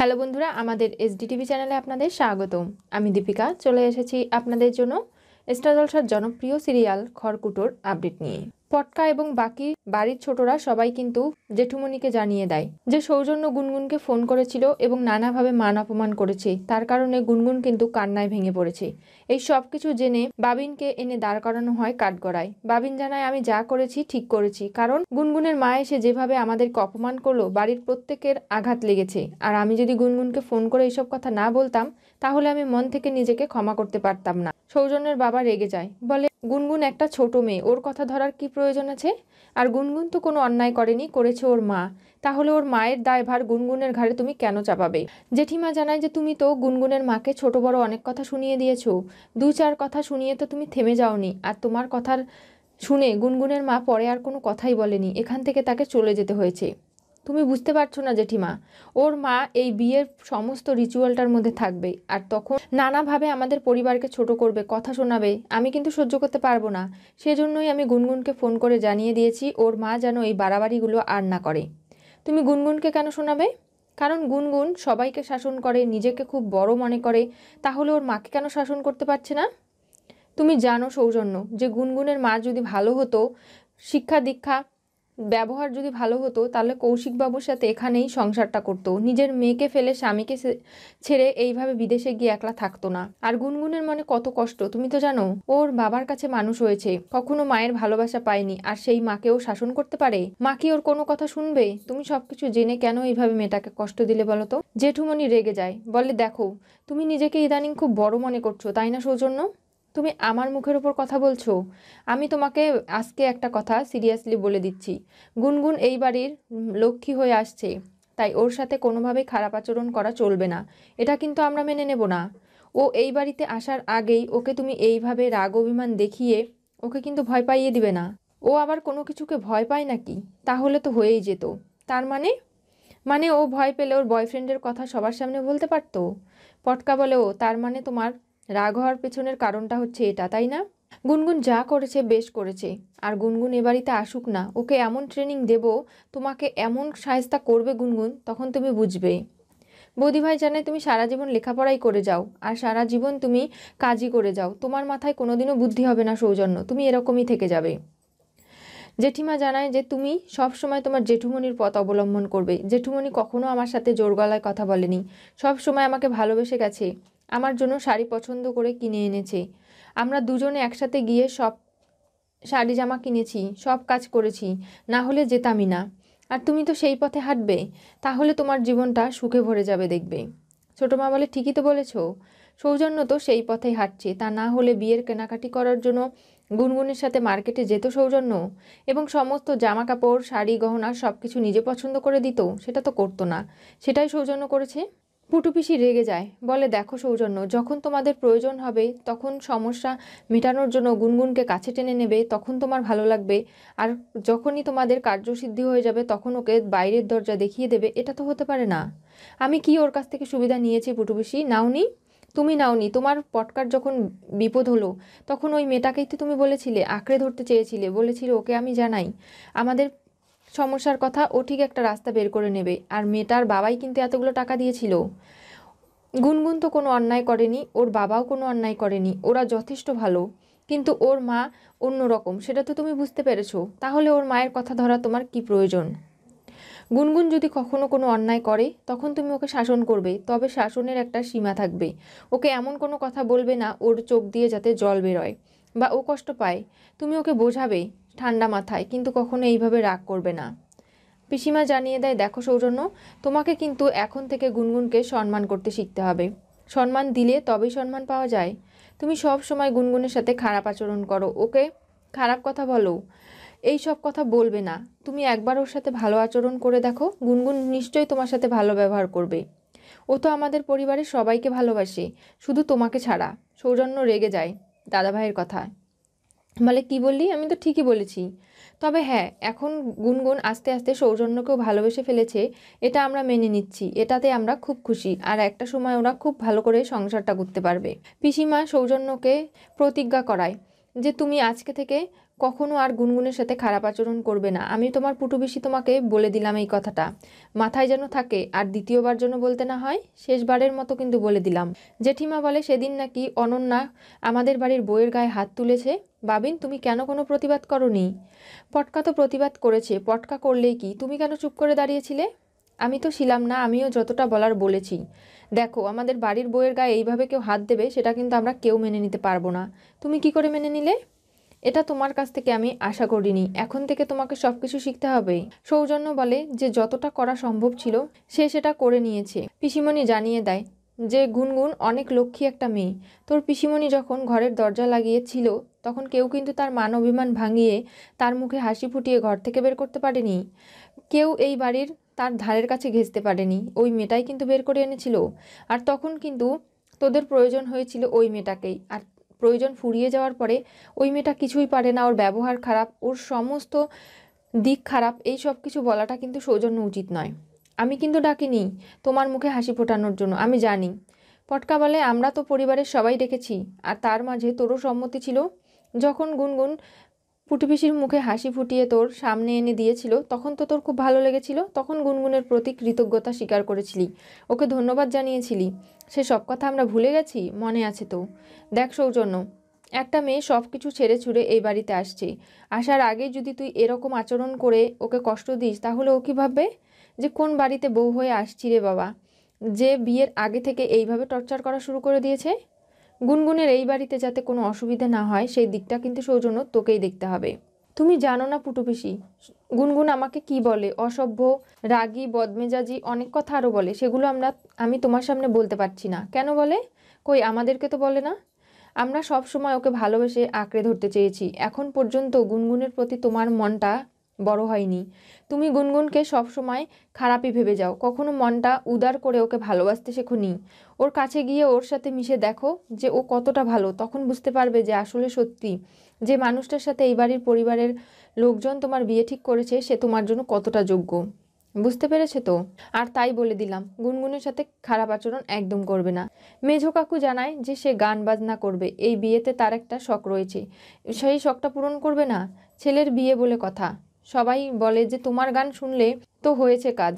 hello বন্ধুরা আমাদের SDTV চ্যানেলে আপনাদের স্বাগতম আমি দীপিকা চলে এসেছি আপনাদের জন্য স্টার জনপ্রিয় সিরিয়াল খড়কুটোর আপডেট নিয়ে পটকা এবং বাকি বাড়ির ছোটরা সবাই কিন্তু জেঠুমনিকে জানিয়ে দেয় যে সৌজন্য গুনগুনকে ফোন করেছিল এবং নানাভাবে মান অপমান করেছে তার কারণে গুনগুন কিন্তু কান্নায় ভেঙে পড়েছে এই সব কিছু জেনে বাবিনকে এনে দাঁড় করানো হয় কাঠগড়ায় বাবিন জানায় আমি যা করেছি ঠিক করেছি কারণ গুনগুনের মা এসে যেভাবে আমাদেরকে অপমান করলো বাড়ির প্রত্যেকের আঘাত লেগেছে আর আমি যদি গুনগুনকে ফোন করে এইসব কথা না বলতাম তাহলে আমি মন থেকে নিজেকে ক্ষমা করতে পারতাম না সৌজন্যের বাবা রেগে যায় বলে গুনগুন একটা ছোট মেয়ে ওর কথা ধরার কি প্রয়োজন আছে আর গুনগুন তো কোনো অন্যায় করেনি করেছে ওর মা তাহলে ওর মায়ের দায়ভার গুনগুনের ঘাড়ে তুমি কেন চাপাবে জেঠিমা জানায় যে তুমি তো গুনগুনের মাকে ছোট বড় অনেক কথা শুনিয়ে দিয়েছো দু চার কথা শুনিয়ে তো তুমি থেমে যাওনি আর তোমার কথার শুনে গুনগুনের মা পরে আর কোনো কথাই বলেনি এখান থেকে তাকে চলে যেতে হয়েছে তুমি বুঝতে পারছো না জেঠিমা ওর মা এই বিয়ের সমস্ত রিচুয়ালটার মধ্যে থাকবে আর তখন নানাভাবে আমাদের পরিবারকে ছোট করবে কথা শোনাবে আমি কিন্তু সহ্য করতে পারবো না সেজন্যই আমি গুনগুনকে ফোন করে জানিয়ে দিয়েছি ওর মা যেন এই বাড়াবাড়িগুলো আর না করে তুমি গুনগুনকে কেন শোনাবে কারণ গুনগুন সবাইকে শাসন করে নিজেকে খুব বড় মনে করে তাহলে ওর মাকে কেন শাসন করতে পারছে না তুমি জানো সৌজন্য যে গুনগুনের মা যদি ভালো হতো শিক্ষা দীক্ষা ব্যবহার যদি ভালো হতো তাহলে কৌশিকবাবুর সাথে এখানেই সংসারটা করতো নিজের মেয়েকে ফেলে স্বামীকে ছেড়ে এইভাবে বিদেশে গিয়ে একলা থাকতো না আর গুনগুনের মনে কত কষ্ট তুমি তো জানো ওর বাবার কাছে মানুষ হয়েছে কখনো মায়ের ভালোবাসা পায়নি আর সেই মাকেও শাসন করতে পারে মা কি ওর কোনো কথা শুনবে তুমি সবকিছু জেনে কেন এইভাবে মেয়েটাকে কষ্ট দিলে বলো তো জেঠুমনি রেগে যায় বলে দেখো তুমি নিজেকে ইদানিং খুব বড় মনে করছো তাই না সৌজন্য তুমি আমার মুখের ওপর কথা বলছো আমি তোমাকে আজকে একটা কথা সিরিয়াসলি বলে দিচ্ছি গুনগুন এই বাড়ির লক্ষ্মী হয়ে আসছে তাই ওর সাথে কোনোভাবেই খারাপ আচরণ করা চলবে না এটা কিন্তু আমরা মেনে নেব না ও এই বাড়িতে আসার আগেই ওকে তুমি এইভাবে রাগ অভিমান দেখিয়ে ওকে কিন্তু ভয় পাইয়ে দিবে না ও আবার কোনো কিছুকে ভয় পায় নাকি তাহলে তো হয়েই যেত তার মানে মানে ও ভয় পেলে ওর বয়ফ্রেন্ডের কথা সবার সামনে বলতে পারতো পটকা বলে ও তার মানে তোমার রাগ হওয়ার পেছনের কারণটা হচ্ছে এটা তাই না গুনগুন যা করেছে বেশ করেছে আর গুনগুন এ বাড়িতে আসুক না ওকে এমন ট্রেনিং দেব তোমাকে এমন সাহেস্তা করবে গুনগুন তখন তুমি বুঝবে বৌদি ভাই জানে তুমি সারা জীবন লেখাপড়াই করে যাও আর সারা জীবন তুমি কাজই করে যাও তোমার মাথায় কোনোদিনও বুদ্ধি হবে না সৌজন্য তুমি এরকমই থেকে যাবে জেঠিমা জানায় যে তুমি সব সময় তোমার জেঠুমনির পথ অবলম্বন করবে জেঠুমনি কখনো আমার সাথে জোর গলায় কথা বলেনি সব সময় আমাকে ভালোবেসে গেছে আমার জন্য শাড়ি পছন্দ করে কিনে এনেছে আমরা দুজনে একসাথে গিয়ে সব শাড়ি জামা কিনেছি সব কাজ করেছি না হলে যেতামই না আর তুমি তো সেই পথে হাঁটবে তাহলে তোমার জীবনটা সুখে ভরে যাবে দেখবে ছোটো মা বলে ঠিকই তো বলেছ সৌজন্য তো সেই পথেই হাঁটছে তা না হলে বিয়ের কেনাকাটি করার জন্য গুনগুনের সাথে মার্কেটে যেত সৌজন্য এবং সমস্ত জামা কাপড় শাড়ি গহনা সব কিছু নিজে পছন্দ করে দিত সেটা তো করতো না সেটাই সৌজন্য করেছে পুটুপিসি রেগে যায় বলে দেখো সৌজন্য যখন তোমাদের প্রয়োজন হবে তখন সমস্যা মেটানোর জন্য গুনগুনকে কাছে টেনে নেবে তখন তোমার ভালো লাগবে আর যখনই তোমাদের কার্যসিদ্ধি হয়ে যাবে তখন ওকে বাইরের দরজা দেখিয়ে দেবে এটা তো হতে পারে না আমি কি ওর কাছ থেকে সুবিধা নিয়েছি পুটুপিসি নাওনি তুমি নাওনি তোমার পটকার যখন বিপদ হলো তখন ওই মেয়েটাকেই তো তুমি বলেছিলে আঁকড়ে ধরতে চেয়েছিলে বলেছিলে ওকে আমি জানাই আমাদের সমস্যার কথা ও ঠিক একটা রাস্তা বের করে নেবে আর মেয়েটার বাবাই কিন্তু এতগুলো টাকা দিয়েছিল গুনগুন তো কোনো অন্যায় করেনি ওর বাবাও কোনো অন্যায় করেনি ওরা যথেষ্ট ভালো কিন্তু ওর মা অন্য রকম সেটা তো তুমি বুঝতে পেরেছো তাহলে ওর মায়ের কথা ধরা তোমার কি প্রয়োজন গুনগুন যদি কখনো কোনো অন্যায় করে তখন তুমি ওকে শাসন করবে তবে শাসনের একটা সীমা থাকবে ওকে এমন কোনো কথা বলবে না ওর চোখ দিয়ে যাতে জল বেরোয় বা ও কষ্ট পায় তুমি ওকে বোঝাবে ঠান্ডা মাথায় কিন্তু কখনো এইভাবে রাগ করবে না পিসিমা জানিয়ে দেয় দেখো সৌজন্য তোমাকে কিন্তু এখন থেকে গুনগুনকে সম্মান করতে শিখতে হবে সম্মান দিলে তবেই সম্মান পাওয়া যায় তুমি সব সময় গুনগুনের সাথে খারাপ আচরণ করো ওকে খারাপ কথা বলো এই সব কথা বলবে না তুমি একবার ওর সাথে ভালো আচরণ করে দেখো গুনগুন নিশ্চয়ই তোমার সাথে ভালো ব্যবহার করবে ও তো আমাদের পরিবারের সবাইকে ভালোবাসে শুধু তোমাকে ছাড়া সৌজন্য রেগে যায় দাদাভাইয়ের কথায় বলে মানে কি বললি আমি তো ঠিকই বলেছি তবে হ্যাঁ এখন গুনগুন আস্তে আস্তে সৌজন্যকেও ভালোবেসে ফেলেছে এটা আমরা মেনে নিচ্ছি এটাতে আমরা খুব খুশি আর একটা সময় ওরা খুব ভালো করে সংসারটা করতে পারবে পিসিমা সৌজন্যকে প্রতিজ্ঞা করায় যে তুমি আজকে থেকে কখনো আর গুনগুনের সাথে খারাপ আচরণ করবে না আমি তোমার পুটুবিশি তোমাকে বলে দিলাম এই কথাটা মাথায় যেন থাকে আর দ্বিতীয়বার যেন বলতে না হয় শেষবারের মতো কিন্তু বলে দিলাম জেঠিমা বলে সেদিন নাকি অনন্যা আমাদের বাড়ির বইয়ের গায়ে হাত তুলেছে বাবিন তুমি কেন কোনো প্রতিবাদ করনি পটকা তো প্রতিবাদ করেছে পটকা করলেই কি তুমি কেন চুপ করে দাঁড়িয়েছিলে আমি তো ছিলাম না আমিও যতটা বলার বলেছি দেখো আমাদের বাড়ির বইয়ের গায়ে এইভাবে কেউ হাত দেবে সেটা কিন্তু আমরা কেউ মেনে নিতে পারবো না তুমি কি করে মেনে নিলে এটা তোমার কাছ থেকে আমি আশা করিনি এখন থেকে তোমাকে সব কিছু শিখতে হবে সৌজন্য বলে যে যতটা করা সম্ভব ছিল সে সেটা করে নিয়েছে পিসিমণি জানিয়ে দেয় যে গুনগুন অনেক লক্ষ্মী একটা মেয়ে তোর পিসিমণি যখন ঘরের দরজা লাগিয়েছিল তখন কেউ কিন্তু তার মান অভিমান ভাঙিয়ে তার মুখে হাসি ফুটিয়ে ঘর থেকে বের করতে পারেনি কেউ এই বাড়ির তার ধারের কাছে ঘেঁচতে পারেনি ওই মেয়েটাই কিন্তু বের করে এনেছিল আর তখন কিন্তু তোদের প্রয়োজন হয়েছিল ওই মেয়েটাকেই আর প্রয়োজন ফুরিয়ে যাওয়ার পরে ওই মেয়েটা কিছুই পারে না ওর ব্যবহার খারাপ ওর সমস্ত দিক খারাপ এই সব কিছু বলাটা কিন্তু সৌজন্য উচিত নয় আমি কিন্তু ডাকিনি তোমার মুখে হাসি ফোটানোর জন্য আমি জানি পটকা বলে আমরা তো পরিবারের সবাই ডেকেছি আর তার মাঝে তোরও সম্মতি ছিল যখন গুনগুন পুটিপিসির মুখে হাসি ফুটিয়ে তোর সামনে এনে দিয়েছিল তখন তো তোর খুব ভালো লেগেছিল তখন গুনগুনের প্রতি কৃতজ্ঞতা স্বীকার করেছিলি ওকে ধন্যবাদ জানিয়েছিলি সে সব কথা আমরা ভুলে গেছি মনে আছে তো দেখ সৌজন্য একটা মেয়ে সব কিছু ছেড়ে ছুড়ে এই বাড়িতে আসছে আসার আগে যদি তুই এরকম আচরণ করে ওকে কষ্ট দিস তাহলে ও কী ভাববে যে কোন বাড়িতে বউ হয়ে আসছি রে বাবা যে বিয়ের আগে থেকে এইভাবে টর্চার করা শুরু করে দিয়েছে গুনগুনের এই বাড়িতে যাতে কোনো অসুবিধা না হয় সেই দিকটা কিন্তু সৌজন্য তোকেই দেখতে হবে তুমি জানো না পুটুপিসি গুনগুন আমাকে কি বলে অসভ্য রাগী বদমেজাজি অনেক কথা আরও বলে সেগুলো আমরা আমি তোমার সামনে বলতে পারছি না কেন বলে কই আমাদেরকে তো বলে না আমরা সব সময় ওকে ভালোবেসে আঁকড়ে ধরতে চেয়েছি এখন পর্যন্ত গুনগুনের প্রতি তোমার মনটা বড় হয়নি তুমি গুনগুনকে সবসময় খারাপই ভেবে যাও কখনো মনটা উদার করে ওকে ভালোবাসতে শেখো নি ওর কাছে গিয়ে ওর সাথে মিশে দেখো যে ও কতটা ভালো তখন বুঝতে পারবে যে আসলে সত্যি যে মানুষটার সাথে এই বাড়ির পরিবারের লোকজন তোমার বিয়ে ঠিক করেছে সে তোমার জন্য কতটা যোগ্য বুঝতে পেরেছে তো আর তাই বলে দিলাম গুনগুনের সাথে খারাপ আচরণ একদম করবে না মেঝো কাকু জানায় যে সে গান বাজনা করবে এই বিয়েতে তার একটা শখ রয়েছে সেই শখটা পূরণ করবে না ছেলের বিয়ে বলে কথা সবাই বলে যে তোমার গান শুনলে তো হয়েছে কাজ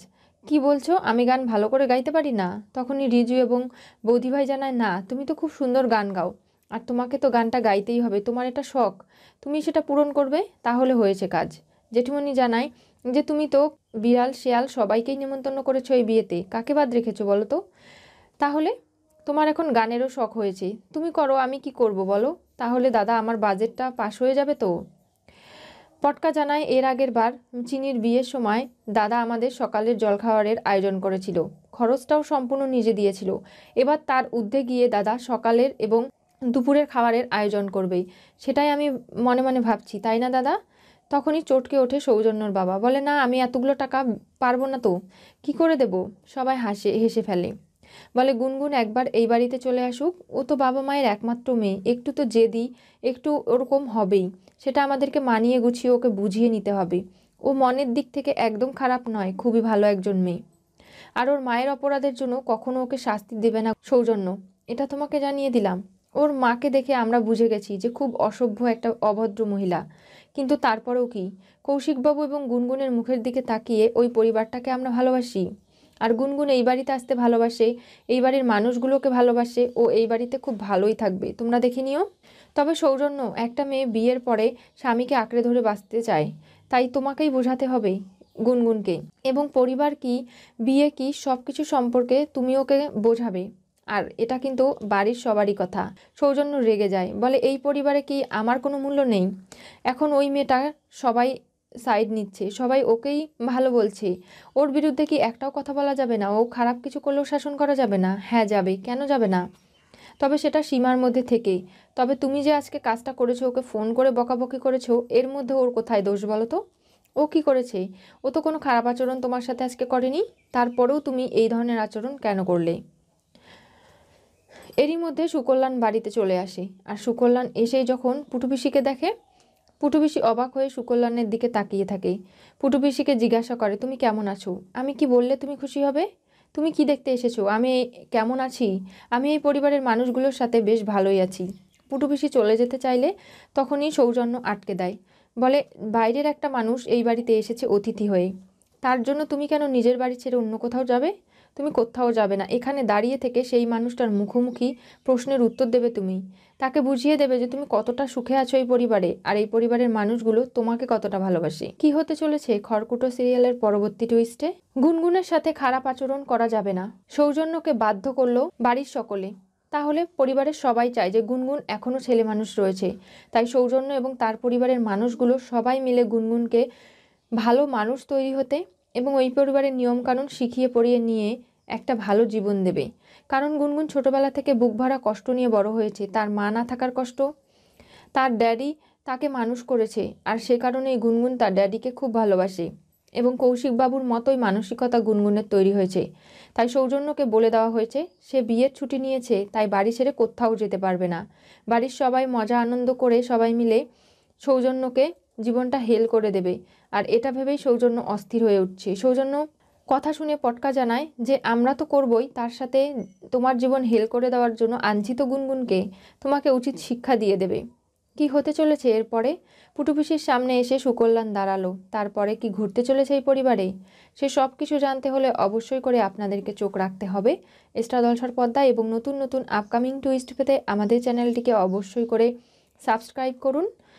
কি বলছো আমি গান ভালো করে গাইতে পারি না তখনই রিজু এবং বৌদিভাই জানায় না তুমি তো খুব সুন্দর গান গাও আর তোমাকে তো গানটা গাইতেই হবে তোমার এটা শখ তুমি সেটা পূরণ করবে তাহলে হয়েছে কাজ জেঠিমণি জানায় যে তুমি তো বিড়াল শেয়াল সবাইকেই নিমন্ত্রণ করেছো এই বিয়েতে কাকে বাদ রেখেছো বলো তো তাহলে তোমার এখন গানেরও শখ হয়েছে তুমি করো আমি কি করব বলো তাহলে দাদা আমার বাজেটটা পাস হয়ে যাবে তো পটকা জানায় এর আগের বার চিনির বিয়ের সময় দাদা আমাদের সকালের জলখাবারের আয়োজন করেছিল খরচটাও সম্পূর্ণ নিজে দিয়েছিল এবার তার উদ্যে গিয়ে দাদা সকালের এবং দুপুরের খাবারের আয়োজন করবেই সেটাই আমি মনে মনে ভাবছি তাই না দাদা তখনই চটকে ওঠে সৌজন্যর বাবা বলে না আমি এতগুলো টাকা পারবো না তো কি করে দেব সবাই হাসে হেসে ফেলে বলে গুনগুন একবার এই বাড়িতে চলে আসুক ও তো বাবা মায়ের একমাত্র মেয়ে একটু তো জেদি একটু ওরকম হবেই সেটা আমাদেরকে মানিয়ে গুছিয়ে ওকে বুঝিয়ে নিতে হবে ও মনের দিক থেকে একদম খারাপ নয় খুবই ভালো একজন মেয়ে আর ওর মায়ের অপরাধের জন্য কখনো ওকে শাস্তি দেবে না সৌজন্য এটা তোমাকে জানিয়ে দিলাম ওর মাকে দেখে আমরা বুঝে গেছি যে খুব অসভ্য একটা অভদ্র মহিলা কিন্তু তারপরেও কি কৌশিকবাবু এবং গুনগুনের মুখের দিকে তাকিয়ে ওই পরিবারটাকে আমরা ভালোবাসি আর গুনগুন এই বাড়িতে আসতে ভালোবাসে এই বাড়ির মানুষগুলোকে ভালোবাসে ও এই বাড়িতে খুব ভালোই থাকবে তোমরা দেখে নিও তবে সৌজন্য একটা মেয়ে বিয়ের পরে স্বামীকে আঁকড়ে ধরে বাঁচতে চায় তাই তোমাকেই বোঝাতে হবে গুনগুনকে এবং পরিবার কি বিয়ে কি সব কিছু সম্পর্কে তুমি ওকে বোঝাবে আর এটা কিন্তু বাড়ির সবারই কথা সৌজন্য রেগে যায় বলে এই পরিবারে কি আমার কোনো মূল্য নেই এখন ওই মেয়েটা সবাই সাইড নিচ্ছে সবাই ওকেই ভালো বলছে ওর বিরুদ্ধে কি একটাও কথা বলা যাবে না ও খারাপ কিছু করলেও শাসন করা যাবে না হ্যাঁ যাবে কেন যাবে না তবে সেটা সীমার মধ্যে থেকেই তবে তুমি যে আজকে কাজটা করেছো ওকে ফোন করে বকাবকি করেছো এর মধ্যে ওর কোথায় দোষ বলো তো ও কি করেছে ও তো কোনো খারাপ আচরণ তোমার সাথে আজকে করেনি তারপরেও তুমি এই ধরনের আচরণ কেন করলে এরই মধ্যে সুকল্যাণ বাড়িতে চলে আসে আর সুকল্যাণ এসেই যখন পুটুপিসিকে দেখে পুটুপিসি অবাক হয়ে সুকল্যাণের দিকে তাকিয়ে থাকে পুটুপিসিকে জিজ্ঞাসা করে তুমি কেমন আছো আমি কি বললে তুমি খুশি হবে তুমি কি দেখতে এসেছো আমি কেমন আছি আমি এই পরিবারের মানুষগুলোর সাথে বেশ ভালোই আছি পুটুপিসি চলে যেতে চাইলে তখনই সৌজন্য আটকে দেয় বলে বাইরের একটা মানুষ এই বাড়িতে এসেছে অতিথি হয়ে তার জন্য তুমি কেন নিজের বাড়ি ছেড়ে অন্য কোথাও যাবে তুমি কোথাও যাবে না এখানে দাঁড়িয়ে থেকে সেই মানুষটার মুখোমুখি প্রশ্নের উত্তর দেবে তুমি তাকে বুঝিয়ে দেবে যে তুমি কতটা সুখে আছো এই পরিবারে আর এই পরিবারের মানুষগুলো তোমাকে কতটা ভালোবাসে কি হতে চলেছে খড়কুটো সিরিয়ালের পরবর্তী টুইস্টে গুনগুনের সাথে খারাপ আচরণ করা যাবে না সৌজন্যকে বাধ্য করলো বাড়ির সকলে তাহলে পরিবারের সবাই চায় যে গুনগুন এখনও ছেলে মানুষ রয়েছে তাই সৌজন্য এবং তার পরিবারের মানুষগুলো সবাই মিলে গুনগুনকে ভালো মানুষ তৈরি হতে এবং ওই পরিবারের নিয়মকানুন শিখিয়ে পড়িয়ে নিয়ে একটা ভালো জীবন দেবে কারণ গুনগুন ছোটবেলা থেকে বুক ভরা কষ্ট নিয়ে বড় হয়েছে তার মা না থাকার কষ্ট তার ড্যাডি তাকে মানুষ করেছে আর সে কারণেই গুনগুন তার ড্যাডিকে খুব ভালোবাসে এবং কৌশিকবাবুর মতোই মানসিকতা গুনগুনের তৈরি হয়েছে তাই সৌজন্যকে বলে দেওয়া হয়েছে সে বিয়ের ছুটি নিয়েছে তাই বাড়ি ছেড়ে কোথাও যেতে পারবে না বাড়ির সবাই মজা আনন্দ করে সবাই মিলে সৌজন্যকে জীবনটা হেল করে দেবে আর এটা ভেবেই সৌজন্য অস্থির হয়ে উঠছে সৌজন্য কথা শুনে পটকা জানায় যে আমরা তো করবই তার সাথে তোমার জীবন হেল করে দেওয়ার জন্য আঞ্জিত গুনগুনকে তোমাকে উচিত শিক্ষা দিয়ে দেবে কি হতে চলেছে এরপরে পুটুপিসির সামনে এসে সুকল্যাণ দাঁড়ালো তারপরে কি ঘুরতে চলেছে এই পরিবারে সে সব কিছু জানতে হলে অবশ্যই করে আপনাদেরকে চোখ রাখতে হবে এক্সট্রা দলসর পদ্মা এবং নতুন নতুন আপকামিং টুইস্ট পেতে আমাদের চ্যানেলটিকে অবশ্যই করে সাবস্ক্রাইব করুন